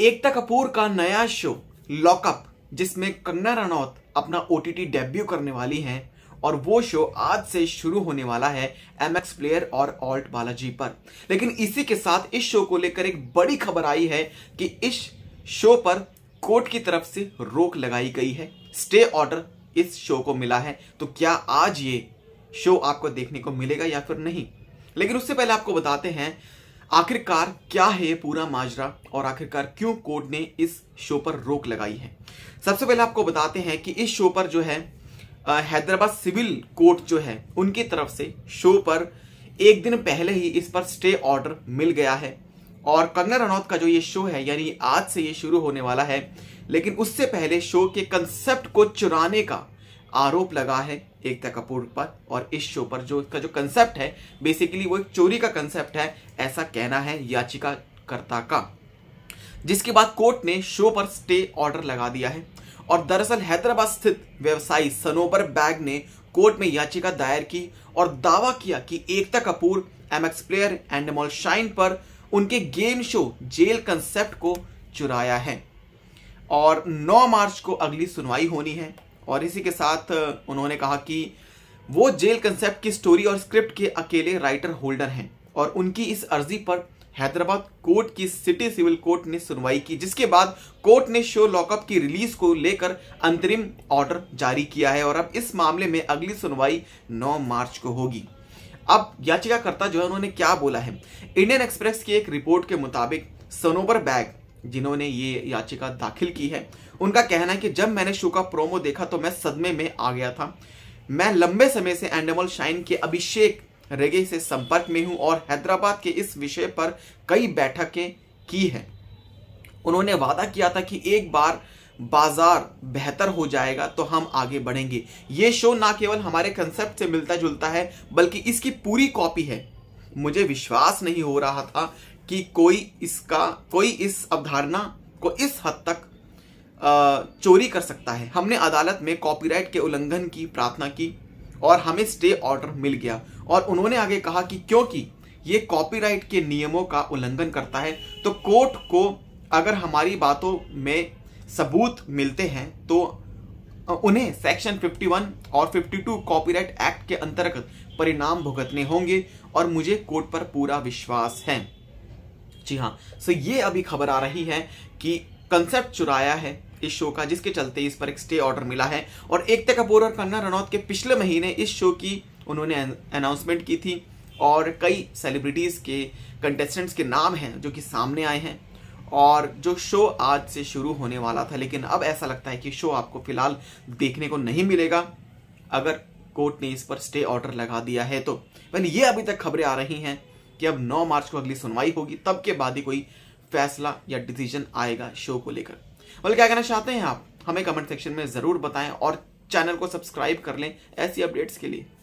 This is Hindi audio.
एकता कपूर का नया शो लॉकअप जिसमें कंगना रनौत अपना ओ डेब्यू करने वाली हैं और वो शो आज से शुरू होने वाला है एम एक्स प्लेयर और ऑल्ट बालाजी पर लेकिन इसी के साथ इस शो को लेकर एक बड़ी खबर आई है कि इस शो पर कोर्ट की तरफ से रोक लगाई गई है स्टे ऑर्डर इस शो को मिला है तो क्या आज ये शो आपको देखने को मिलेगा या फिर नहीं लेकिन उससे पहले आपको बताते हैं आखिरकार क्या है पूरा माजरा और आखिरकार क्यों कोर्ट ने इस शो पर रोक लगाई है सबसे पहले आपको बताते हैं कि इस शो पर जो है हैदराबाद सिविल कोर्ट जो है उनकी तरफ से शो पर एक दिन पहले ही इस पर स्टे ऑर्डर मिल गया है और कंगना रनौत का जो ये शो है यानी आज से ये शुरू होने वाला है लेकिन उससे पहले शो के कंसेप्ट को चुराने का आरोप लगा है एकता कपूर पर और इस शो पर जो इसका जो कंसेप्ट है बेसिकली वो एक चोरी का कंसेप्ट है ऐसा कहना है याचिकाकर्ता का जिसके बाद कोर्ट ने शो पर स्टे ऑर्डर लगा दिया है और दरअसल हैदराबाद स्थित व्यवसायी सनोबर बैग ने कोर्ट में याचिका दायर की और दावा किया कि Ekta Kapoor M X player and मॉल शाइन पर उनके गेम शो जेल कंसेप्ट को चुराया है और 9 मार्च को अगली सुनवाई होनी है और इसी के साथ उन्होंने कहा कि वो जेल कंसेप्ट की स्टोरी और स्क्रिप्ट के अकेले राइटर होल्डर हैं और उनकी इस अर्जी पर हैदराबाद कोर्ट की सिटी सिविल कोर्ट ने सुनवाई की जिसके बाद कोर्ट ने शो लॉकअप की रिलीज को लेकर अंतरिम ऑर्डर जारी किया है और अब इस मामले में अगली सुनवाई 9 मार्च को होगी अब याचिकाकर्ता जो है उन्होंने क्या बोला है इंडियन एक्सप्रेस की एक रिपोर्ट के मुताबिक सनोबर बैग जिन्होंने ये याचिका दाखिल की है उनका कहना है कि जब मैंने शो का प्रोमो देखा तो मैं सदमे में आ गया था मैं लंबे समय से एनिमल शाइन के अभिषेक रेगे से संपर्क में हूं और हैदराबाद के इस विषय पर कई बैठकें की हैं उन्होंने वादा किया था कि एक बार बाजार बेहतर हो जाएगा तो हम आगे बढ़ेंगे ये शो ना केवल हमारे कंसेप्ट से मिलता जुलता है बल्कि इसकी पूरी कॉपी है मुझे विश्वास नहीं हो रहा था कि कोई इसका कोई इस अवधारणा को इस हद तक चोरी कर सकता है हमने अदालत में कॉपीराइट के उल्लंघन की प्रार्थना की और हमें स्टे ऑर्डर मिल गया और उन्होंने आगे कहा कि क्योंकि ये कॉपीराइट के नियमों का उल्लंघन करता है तो कोर्ट को अगर हमारी बातों में सबूत मिलते हैं तो उन्हें सेक्शन 51 और 52 कॉपीराइट एक्ट के अंतर्गत परिणाम भुगतने होंगे और मुझे कोर्ट पर पूरा विश्वास है जी हाँ सो ये अभी खबर आ रही है कि कंसेप्ट चुराया है इस शो का जिसके चलते इस पर एक स्टे ऑर्डर मिला है और एकता कपूर और कंगना रनौत के पिछले महीने इस शो की उन्होंने अनाउंसमेंट की थी और कई सेलिब्रिटीज़ के कंटेस्टेंट्स के नाम हैं जो कि सामने आए हैं और जो शो आज से शुरू होने वाला था लेकिन अब ऐसा लगता है कि शो आपको फिलहाल देखने को नहीं मिलेगा अगर कोर्ट ने इस पर स्टे ऑर्डर लगा दिया है तो मैंने ये अभी तक खबरें आ रही हैं कि अब 9 मार्च को अगली सुनवाई होगी तब के बाद ही कोई फैसला या डिसीजन आएगा शो को लेकर बल्कि क्या कहना चाहते हैं आप हमें कमेंट सेक्शन में ज़रूर बताएं और चैनल को सब्सक्राइब कर लें ऐसी अपडेट्स के लिए